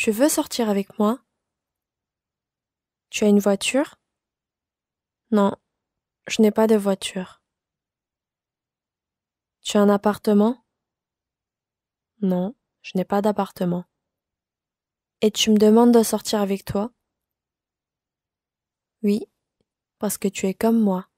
Tu veux sortir avec moi Tu as une voiture Non, je n'ai pas de voiture. Tu as un appartement Non, je n'ai pas d'appartement. Et tu me demandes de sortir avec toi Oui, parce que tu es comme moi.